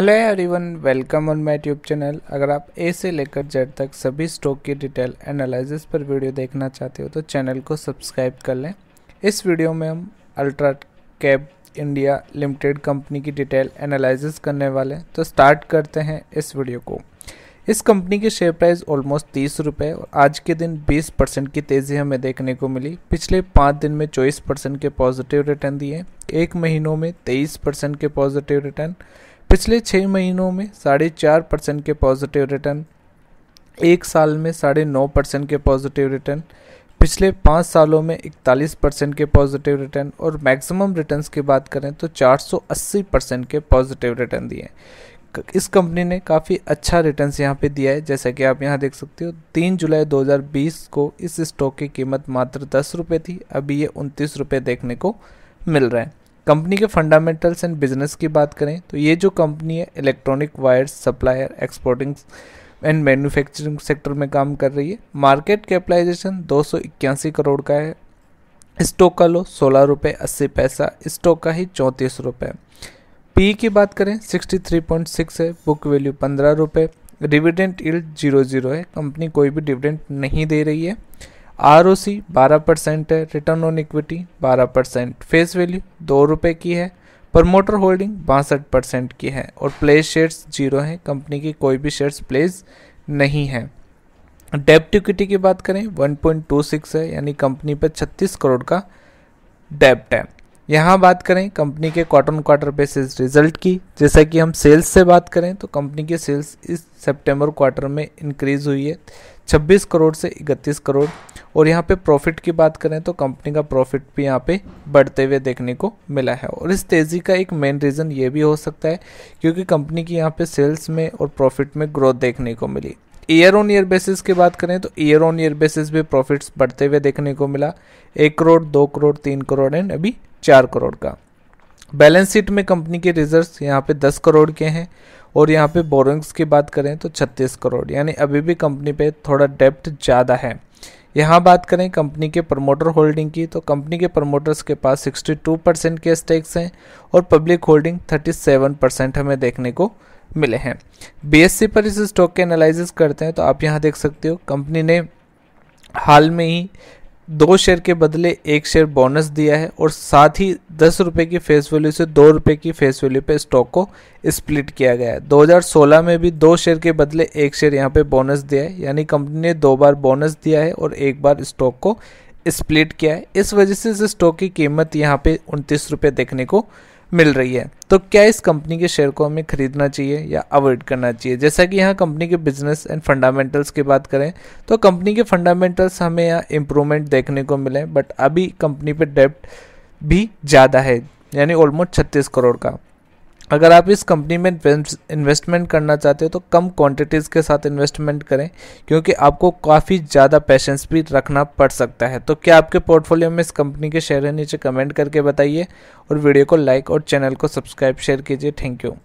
hello everyone welcome on my tube channel अगर आप ए से लेकर जेड तक सभी स्टॉक की डिटेल एनालिसिस पर वीडियो देखना चाहते हो तो चैनल को सब्सक्राइब कर लें इस वीडियो में हम ultra cab India limited company की डिटेल एनालिसिस करने वाले हैं तो स्टार्ट करते हैं इस वीडियो को इस कंपनी की शेयर प्राइस ऑलमोस्ट तीस रुपये और आज के दिन बीस परसेंट की तेज़ी हमें देखने को मिली पिछले पाँच दिन में चौबीस परसेंट के पॉजिटिव रिटर्न दिए एक महीनों में तेईस परसेंट के पॉजिटिव रिटर्न पिछले छः महीनों में साढ़े चार परसेंट के पॉजिटिव रिटर्न एक साल में साढ़े नौ परसेंट के पॉजिटिव रिटर्न पिछले पाँच सालों में इकतालीस परसेंट के पॉजिटिव रिटर्न और मैक्सिमम रिटर्न्स की बात करें तो 480 परसेंट के पॉजिटिव रिटर्न दिए इस कंपनी ने काफ़ी अच्छा रिटर्न्स यहाँ पे दिया है जैसा कि आप यहाँ देख सकते हो तीन जुलाई 2020 को इस स्टॉक की कीमत मात्र दस रुपये थी अभी ये उनतीस रुपये देखने को मिल रहा है कंपनी के फंडामेंटल्स एंड बिजनेस की बात करें तो ये जो कंपनी है electronic wires supplier exporting and manufacturing sector में काम कर रही है मार्केट कैपिटलाइजेशन दो करोड़ का है स्टॉक का लो सोलह रुपये अस्सी पैसा स्टॉक का ही चौंतीस रुपये पी की बात करें 63.6 है बुक वैल्यू पंद्रह रुपये डिविडेंट इल्ड जीरो जीरो है कंपनी कोई भी डिविडेंट नहीं दे रही है आर ओ सी बारह परसेंट है रिटर्न ऑन इक्विटी बारह परसेंट फेस वैल्यू दो रुपये की है प्रमोटर होल्डिंग बासठ परसेंट की है और प्लेस शेयर्स जीरो हैं कंपनी की कोई भी शेयर्स प्लेस नहीं है डेप्ट इक्विटी की बात करें 1.26 है यानी कंपनी पर 36 करोड़ का डेप्ट है यहाँ बात करें कंपनी के क्वार्टर क्वार्टर बेसिस रिजल्ट की जैसा कि हम सेल्स से बात करें तो कंपनी के सेल्स इस सितंबर क्वार्टर में इंक्रीज हुई है छब्बीस करोड़ से इकतीस करोड़ और यहाँ पे प्रॉफिट की बात करें तो कंपनी का प्रॉफिट भी यहाँ पे बढ़ते हुए देखने को मिला है और इस तेज़ी का एक मेन रीज़न ये भी हो सकता है क्योंकि कंपनी की यहाँ पे सेल्स में और प्रॉफिट में ग्रोथ देखने को मिली ईयर ऑन ईयर बेसिस की बात करें तो ईयर ऑन ईयर बेसिस भी प्रॉफिट्स बढ़ते हुए देखने को मिला एक करोड़ दो करोड़ तीन करोड़ एंड अभी चार करोड़ का बैलेंस शीट में कंपनी के रिजर्व्स यहाँ पे 10 करोड़ के हैं और यहाँ पे बोरिंग्स की बात करें तो 36 करोड़ यानी अभी भी कंपनी पे थोड़ा डेप्ट ज़्यादा है यहाँ बात करें कंपनी के प्रमोटर होल्डिंग की तो कंपनी के प्रमोटर्स के पास 62 परसेंट के स्टेक्स हैं और पब्लिक होल्डिंग 37 परसेंट हमें देखने को मिले हैं सी पर इस स्टॉक के एनालिस करते हैं तो आप यहाँ देख सकते हो कंपनी ने हाल में ही दो शेयर के बदले एक शेयर बोनस दिया है और साथ ही दस रुपये की फेस वैल्यू से दो रुपये की फेस वैल्यू पे स्टॉक को स्प्लिट किया गया है 2016 में भी दो शेयर के बदले एक शेयर यहाँ पे बोनस दिया है यानी कंपनी ने दो बार बोनस दिया है और एक बार स्टॉक को स्प्लिट किया है इस वजह से इस स्टॉक की कीमत यहाँ पे उनतीस रुपये देखने को मिल रही है तो क्या इस कंपनी के शेयर को हमें खरीदना चाहिए या अवॉइड करना चाहिए जैसा कि यहाँ कंपनी के बिजनेस एंड फंडामेंटल्स की बात करें तो कंपनी के फंडामेंटल्स हमें यहाँ इम्प्रूवमेंट देखने को मिले बट अभी कंपनी पर डेप्ट भी ज़्यादा है यानी ऑलमोस्ट छत्तीस करोड़ का अगर आप इस कंपनी में इन्वेस्टमेंट करना चाहते हो तो कम क्वांटिटीज़ के साथ इन्वेस्टमेंट करें क्योंकि आपको काफ़ी ज़्यादा पेशेंस भी रखना पड़ सकता है तो क्या आपके पोर्टफोलियो में इस कंपनी के शेयर है नीचे कमेंट करके बताइए और वीडियो को लाइक और चैनल को सब्सक्राइब शेयर कीजिए थैंक यू